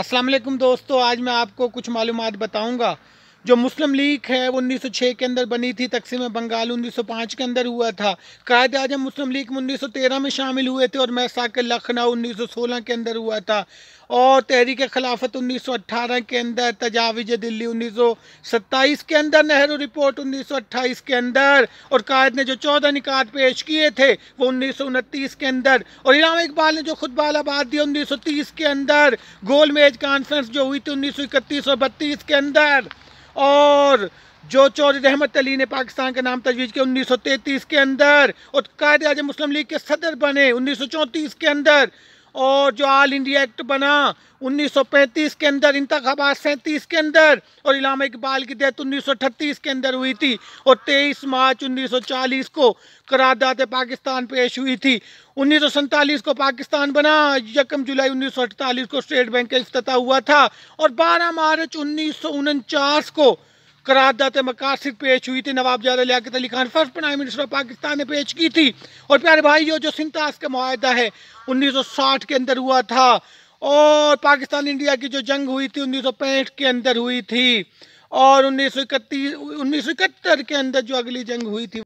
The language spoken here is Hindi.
अस्सलाम वालेकुम दोस्तों आज मैं आपको कुछ मालूम बताऊंगा जो मुस्लिम लीग है वो 1906 के अंदर बनी थी तकसीम बंगाल 1905 के अंदर हुआ था कायद आजम मुस्लिम लीग में 1913 में शामिल हुए थे और के लखनऊ 1916 के अंदर हुआ था और तहरीक खिलाफत 1918 के अंदर तजावीज दिल्ली 1927 के अंदर नेहरू रिपोर्ट 1928 के अंदर और कायद ने जो चौदह निकात पेश किए थे वो उन्नीस के अंदर और इलाम इकबाल ने जो दिया उन्नीस दिया तीस के अंदर गोल मेज कॉन्फ्रेंस जो हुई थी इकतीस और बत्तीस के अंदर और जो चौधरी रहमत अली ने पाकिस्तान का नाम तजवीज़ किया 1933 के अंदर और कायद आजम मुस्लिम लीग के सदर बने 1934 के अंदर और जो आल इंडिया एक्ट बना 1935 के अंदर इंतबा सैंतीस के अंदर और इलाम इकबाल की डेथ उन्नीस के अंदर हुई थी और 23 मार्च 1940 को करारदाद पाकिस्तान पेश हुई थी उन्नीस को पाकिस्तान बना यकम जुलाई उन्नीस को स्टेट बैंक का अफ्त हुआ था और 12 मार्च उन्नीस को करारदात मकासद पेश हुई थी Nawabzada Liaquat Ali Khan first prime minister of Pakistan ने पेश की थी और प्यारे भाई जो सिंतास का माहदा है उन्नीस सौ साठ के अंदर हुआ था और पाकिस्तान इंडिया की जो जंग हुई थी उन्नीस सौ पैंठ के अंदर हुई थी और उन्नीस सौ इकतीस उन्नीस सौ इकहत्तर के अंदर जो अगली जंग हुई थी